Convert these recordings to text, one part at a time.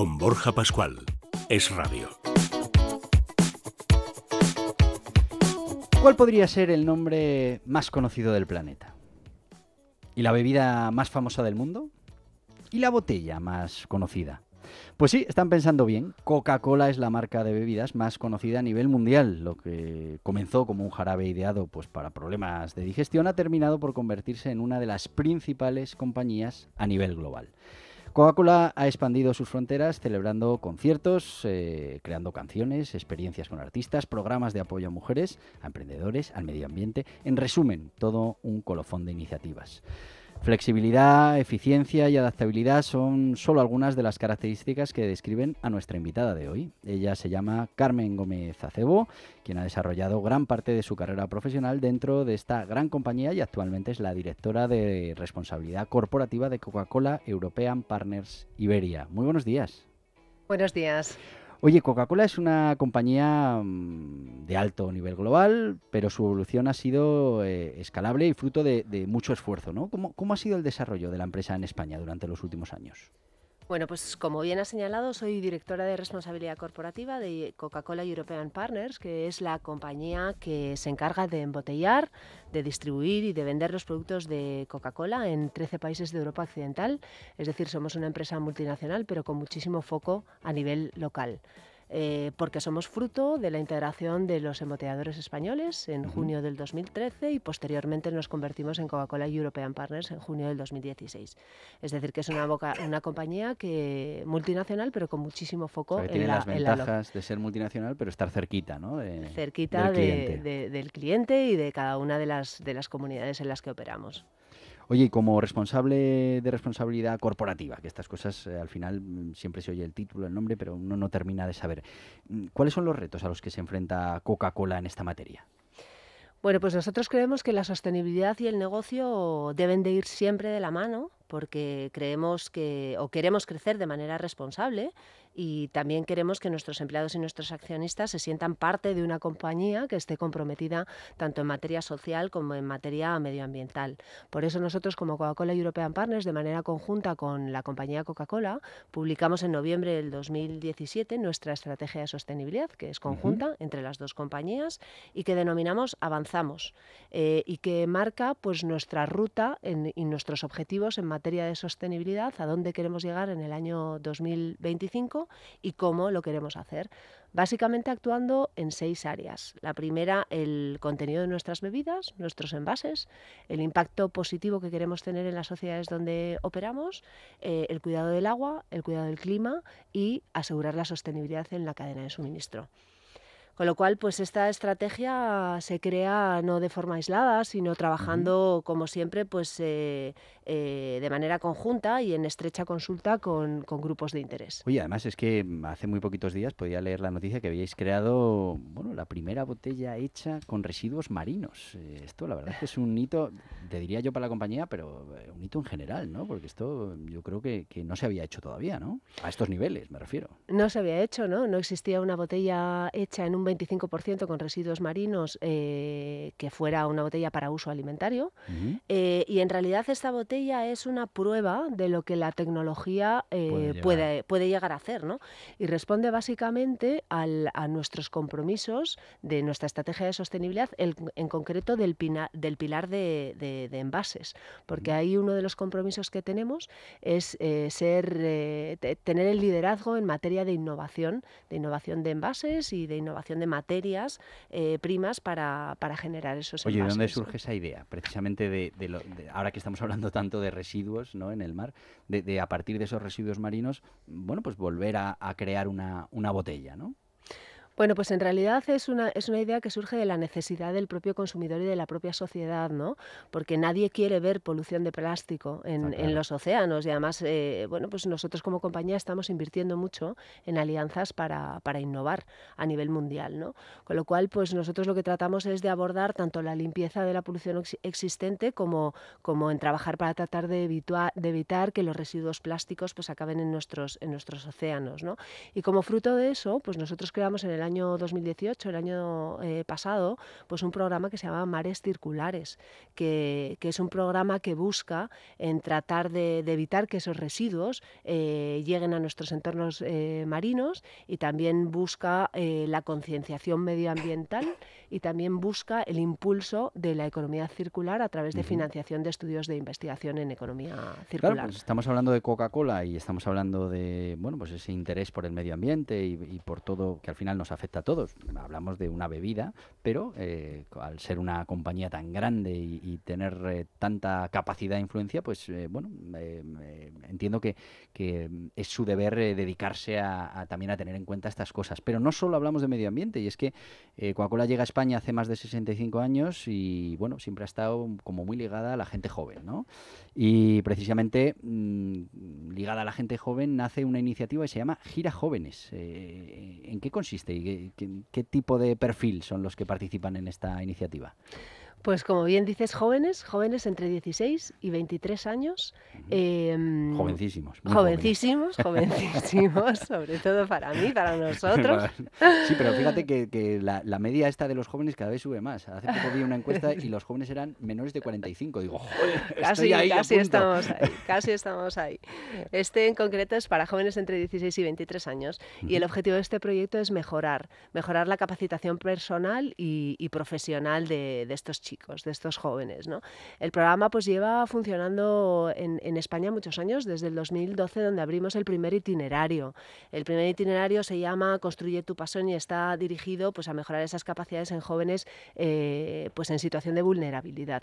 con Borja Pascual. Es Radio. ¿Cuál podría ser el nombre más conocido del planeta? ¿Y la bebida más famosa del mundo? ¿Y la botella más conocida? Pues sí, están pensando bien. Coca-Cola es la marca de bebidas más conocida a nivel mundial. Lo que comenzó como un jarabe ideado pues, para problemas de digestión ha terminado por convertirse en una de las principales compañías a nivel global. Coacula ha expandido sus fronteras celebrando conciertos, eh, creando canciones, experiencias con artistas, programas de apoyo a mujeres, a emprendedores, al medio ambiente. En resumen, todo un colofón de iniciativas. Flexibilidad, eficiencia y adaptabilidad son solo algunas de las características que describen a nuestra invitada de hoy. Ella se llama Carmen Gómez Acebo, quien ha desarrollado gran parte de su carrera profesional dentro de esta gran compañía y actualmente es la directora de responsabilidad corporativa de Coca-Cola European Partners Iberia. Muy buenos días. Buenos días. Oye, Coca-Cola es una compañía mm, de alto nivel global, pero su evolución ha sido eh, escalable y fruto de, mucho esfuerzo, ¿no? ¿Cómo ha sido el desarrollo de la empresa en España durante los últimos años? Bueno, pues como bien ha señalado, soy directora de responsabilidad corporativa de Coca-Cola European Partners, que es la compañía que se encarga de embotellar, de distribuir y de vender los productos de Coca-Cola en 13 países de Europa Occidental. Es decir, somos una empresa multinacional, pero con muchísimo foco a nivel local. Eh, porque somos fruto de la integración de los emoteadores españoles en junio del 2013 y posteriormente nos convertimos en Coca-Cola European Partners en junio del 2016. Es decir, que es una, compañía que multinacional, pero con muchísimo foco en, tiene las ventajas de ser multinacional, pero estar cerquita, ¿no? cerquita del, cliente. del cliente y de cada una de las, de las comunidades en las que operamos. Oye, como responsable de responsabilidad corporativa, que estas cosas eh, al final mm, siempre se oye el título, el nombre, pero uno no termina de saber, mm, ¿cuáles son los retos a los que se enfrenta Coca-Cola en esta materia? Bueno, pues nosotros creemos que la sostenibilidad y el negocio deben de ir siempre de la mano porque creemos que o queremos crecer de manera responsable y también queremos que nuestros empleados y nuestros accionistas se sientan parte de una compañía que esté comprometida tanto en materia social como en materia medioambiental. Por eso nosotros como Coca-Cola European Partners, de manera conjunta con la compañía Coca-Cola, publicamos en noviembre del 2017 nuestra estrategia de sostenibilidad, que es conjunta entre las dos compañías y que denominamos Avanzamos eh, y que marca pues, nuestra ruta y nuestros objetivos en materia de sostenibilidad, a dónde queremos llegar en el año 2025 y cómo lo queremos hacer. Básicamente actuando en seis áreas. La primera, el contenido de nuestras bebidas, nuestros envases, el impacto positivo que queremos tener en las sociedades donde operamos, eh, el cuidado del agua, el cuidado del clima y asegurar la sostenibilidad en la cadena de suministro. Con lo cual, pues esta estrategia se crea no de forma aislada, sino trabajando, como siempre, pues eh, eh, de manera conjunta y en estrecha consulta con, grupos de interés. Oye, además es que mm, hace muy poquitos días podía leer la noticia que habíais creado bueno, la primera botella hecha con residuos marinos. Eh, esto, la verdad, es que es un hito, te diría yo para la compañía, pero un hito en general, ¿no? Porque esto mm, yo creo que, que no se había hecho todavía, ¿no? A estos niveles, me refiero. No se había hecho, ¿no? No existía una botella hecha en un 25% con residuos marinos eh, que fuera una botella para uso alimentario. Eh, y en realidad esta botella es una prueba de lo que la tecnología eh, puede llegar. Puede, llegar a hacer. Y responde básicamente a nuestros compromisos de nuestra estrategia de sostenibilidad, en concreto del, del pilar de, envases. Porque ahí uno de los compromisos que tenemos es ser, tener el liderazgo en materia de innovación, de innovación de envases y de innovación de materias eh, primas para, para, generar esos Oye, ¿de dónde surge esa idea? Precisamente de, lo, ahora que estamos hablando tanto de residuos ¿no? en el mar, de, de a partir de esos residuos marinos, bueno, pues volver a, a crear una, una botella, ¿no? Bueno, pues en realidad es una, idea que surge de la necesidad del propio consumidor y de la propia sociedad, ¿no? Porque nadie quiere ver polución de plástico ah, en, los océanos y además, eh, bueno, pues nosotros como compañía estamos invirtiendo mucho en alianzas para, innovar a nivel mundial, ¿no? Con lo cual, pues nosotros lo que tratamos es de abordar tanto la limpieza de la polución existente como, como en trabajar para tratar de, evitar que los residuos plásticos pues acaben en nuestros, en nuestros océanos, ¿no? Y como fruto de eso, pues nosotros creamos en el año año 2018, el año eh, pasado, pues un programa que se llama Mares Circulares, que, es un programa que busca en tratar de, evitar que esos residuos eh, lleguen a nuestros entornos eh, marinos y también busca la concienciación medioambiental y también busca el impulso de la economía circular a través de financiación de estudios de investigación en economía circular. Claro, pues estamos hablando de Coca-Cola y estamos hablando de bueno, pues ese interés por el medio ambiente y por todo que al final nos afecta a todos. Hablamos de una bebida, pero eh, al ser una compañía tan grande y, tener eh, tanta capacidad de influencia, pues eh, bueno, entiendo que, es su deber dedicarse a, también a tener en cuenta estas cosas. Pero no solo hablamos de medio ambiente, y es que Coca-Cola llega a España hace más de 65 años y bueno, siempre ha estado como muy ligada a la gente joven, ¿no? Y precisamente mm, ligada a la gente joven nace una iniciativa que se llama Gira Jóvenes. ¿En qué consiste? qué, tipo de perfil son los que participan en esta iniciativa? Pues como bien dices, jóvenes, jóvenes entre 16 y 23 años. Em, jovencísimos. jovencísimos, jovencísimos, sobre todo para mí, para nosotros. Sí, pero fíjate que, la, media esta de los jóvenes cada vez sube más. Hace poco vi una encuesta y los jóvenes eran menores de 45. Digo, casi, casi estamos ahí, casi estamos ahí. Este en concreto es para jóvenes entre 16 y 23 años y el objetivo de este proyecto es mejorar, mejorar la capacitación personal y, profesional de estos chicos de estos jóvenes. El programa pues lleva funcionando en, España muchos años, desde el 2012 donde abrimos el primer itinerario. El primer itinerario se llama Construye tu pasión y está dirigido pues, a mejorar esas capacidades en jóvenes eh, pues, en situación de vulnerabilidad.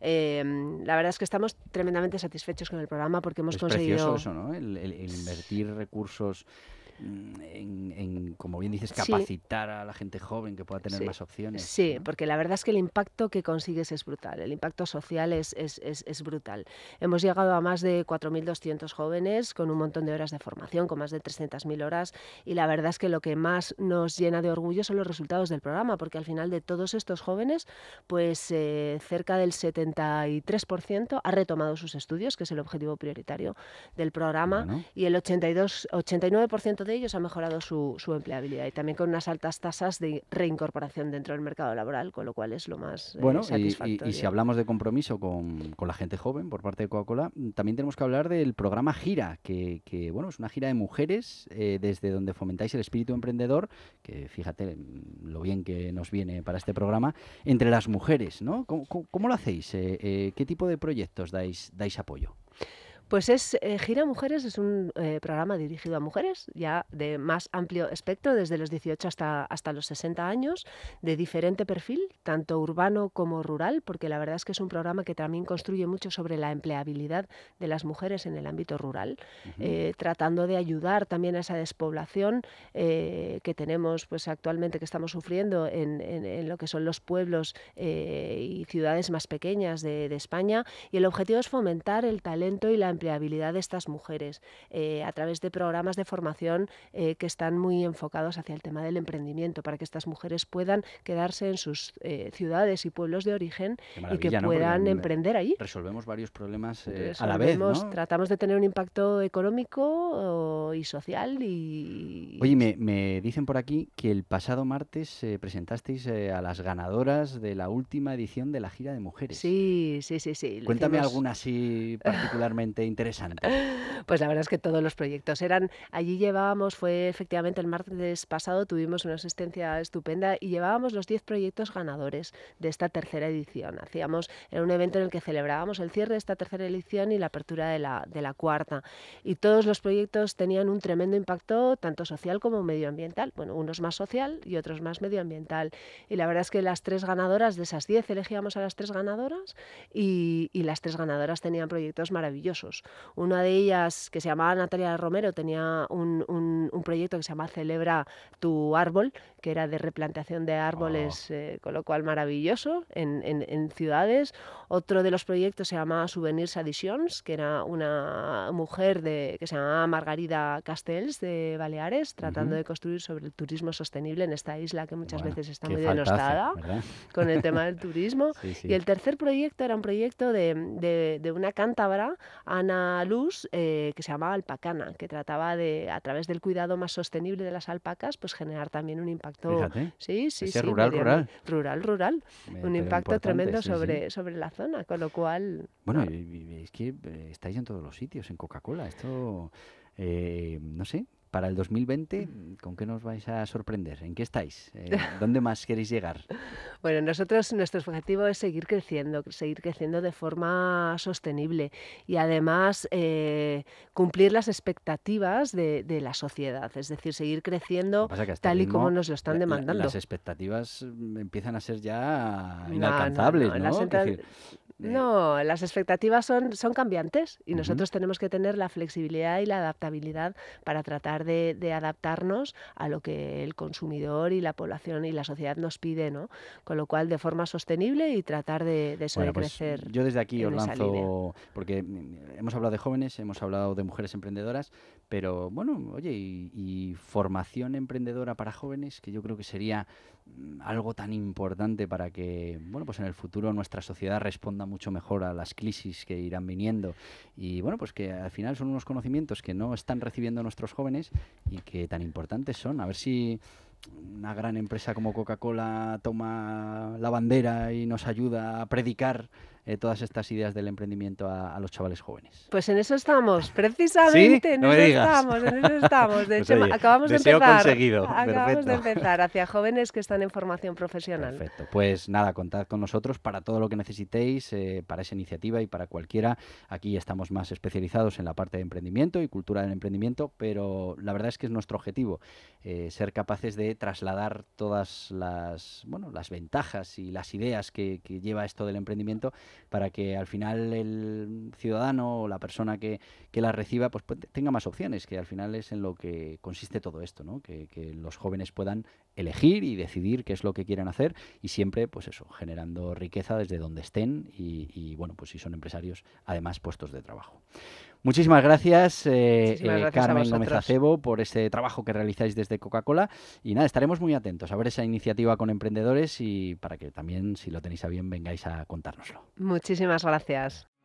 Em, la verdad es que estamos tremendamente satisfechos con el programa porque hemos conseguido... invertir recursos Mm, en, como bien dices, capacitar a la gente joven que pueda tener más opciones. Sí, porque la verdad es que el impacto que consigues es brutal, el impacto social es, brutal. Hemos llegado a más de 4.200 jóvenes con un montón de horas de formación, con más de 300.000 horas, y la verdad es que lo que más nos llena de orgullo son los resultados del programa, porque al final de todos estos jóvenes, pues eh, cerca del 73% ha retomado sus estudios, que es el objetivo prioritario del programa, y el 82, 89% de ellos ha mejorado su, empleabilidad y también con unas altas tasas de reincorporación dentro del mercado laboral, con lo cual es lo más eh, bueno, satisfactorio. Y, si hablamos de compromiso con, la gente joven por parte de Coca-Cola, también tenemos que hablar del programa Gira, que, bueno, es una gira de mujeres eh, desde donde fomentáis el espíritu emprendedor, que fíjate mm, lo bien que nos viene para este programa, entre las mujeres, ¿no? ¿Cómo, lo hacéis? Eh, ¿Qué tipo de proyectos dais, dais apoyo? Pues es eh, Gira Mujeres, es un eh, programa dirigido a mujeres, ya de más amplio espectro, desde los 18 hasta, hasta los 60 años, de diferente perfil, tanto urbano como rural, porque la verdad es que es un programa que también construye mucho sobre la empleabilidad de las mujeres en el ámbito rural, eh, tratando de ayudar también a esa despoblación que tenemos pues, actualmente, que estamos sufriendo en, lo que son los pueblos y ciudades más pequeñas de, de España. Y el objetivo es fomentar el talento y la empleabilidad de estas mujeres eh, a través de programas de formación eh, que están muy enfocados hacia el tema del emprendimiento, para que estas mujeres puedan quedarse en sus eh, ciudades y pueblos de origen y que puedan mm, emprender allí. Resolvemos varios problemas a la vez. ¿no? Tratamos de tener un impacto económico y social. Y... Oye, me, dicen por aquí que el pasado martes presentasteis a las ganadoras de la última edición de la gira de mujeres. Sí, sí, sí, sí. Cuéntame alguna así particularmente interesante. Pues la verdad es que todos los proyectos eran, allí llevábamos, fue efectivamente el martes pasado, tuvimos una asistencia estupenda y llevábamos los 10 proyectos ganadores de esta tercera edición. Hacíamos, era un evento en el que celebrábamos el cierre de esta tercera edición y la apertura de la, de la cuarta. Y todos los proyectos tenían un tremendo impacto, tanto social como medioambiental. Bueno, unos más social y otros más medioambiental. Y la verdad es que las tres ganadoras, de esas 10, elegíamos a las tres ganadoras y, y las tres ganadoras tenían proyectos maravillosos. Una de ellas, que se llamaba Natalia Romero, tenía un, un, proyecto que se llama Celebra tu árbol, que era de replantación de árboles, ah. eh, con lo cual maravilloso, en, en, ciudades. Otro de los proyectos se llamaba Souvenirs Additions, que era una mujer de, que se llamaba Margarida Castells de Baleares, tratando de construir sobre el turismo sostenible en esta isla que muchas veces está muy denostada con el tema del turismo. Y el tercer proyecto era un proyecto de, de, de una cántabra, Ana una luz eh, que se llamaba Alpacana, que trataba de, a través del cuidado más sostenible de las alpacas, pues generar también un impacto. sí, sí, Rural, rural. Rural, rural. un impacto tremendo sobre, sobre la zona, con lo cual. Bueno, ah. es que eh, estáis en todos los sitios, en Coca-Cola. Esto. Eh, no sé, para el 2020, mm. ¿con qué nos vais a sorprender? ¿En qué estáis? Eh, ¿Dónde más queréis llegar? Bueno, nosotros nuestro objetivo es seguir creciendo, seguir creciendo de forma sostenible y además eh, cumplir las expectativas de, la sociedad, es decir, seguir creciendo tal y como nos lo están demandando. las expectativas mm, empiezan a ser ya inalcanzables, ¿no? ¿no? no no, las expectativas son, son cambiantes y nosotros tenemos que tener la flexibilidad y la adaptabilidad para tratar de, adaptarnos a lo que el consumidor y la población y la sociedad nos pide, ¿no? Con lo cual, de forma sostenible y tratar de, de sobrecrecer. Pues yo desde aquí os lanzo, porque hemos hablado de jóvenes, hemos hablado de mujeres emprendedoras, pero bueno, oye, y formación emprendedora para jóvenes, que yo creo que sería algo tan importante para que, bueno, pues en el futuro nuestra sociedad responda mucho mejor a las crisis que irán viniendo. Y bueno, pues que al final son unos conocimientos que no están recibiendo nuestros jóvenes y que tan importantes son. A ver si una gran empresa como Coca-Cola toma la bandera y nos ayuda a predicar eh, todas estas ideas del emprendimiento a, los chavales jóvenes. Pues en eso estamos, precisamente en eso estamos, en eso estamos. De pues hecho, acabamos de empezar. Acabamos de empezar hacia jóvenes que están en formación profesional. Perfecto. Pues nada, contad con nosotros para todo lo que necesitéis, eh, para esa iniciativa y para cualquiera. Aquí estamos más especializados en la parte de emprendimiento y cultura del emprendimiento, pero la verdad es que es nuestro objetivo eh, ser capaces de trasladar todas las, bueno, las ventajas y las ideas que lleva esto del emprendimiento para que al final el ciudadano o la persona que, la reciba pues, pues, tenga más opciones, que al final es en lo que consiste todo esto, ¿no? que, los jóvenes puedan elegir y decidir qué es lo que quieren hacer y siempre, pues eso, generando riqueza desde donde estén y, y bueno, pues si son empresarios, además puestos de trabajo. Muchísimas gracias, eh, eh, Carmen Gómez Acebo, por este trabajo que realizáis desde Coca-Cola. Y nada, estaremos muy atentos a ver esa iniciativa con emprendedores y para que también, si lo tenéis a bien, vengáis a contárnoslo. Muchísimas gracias.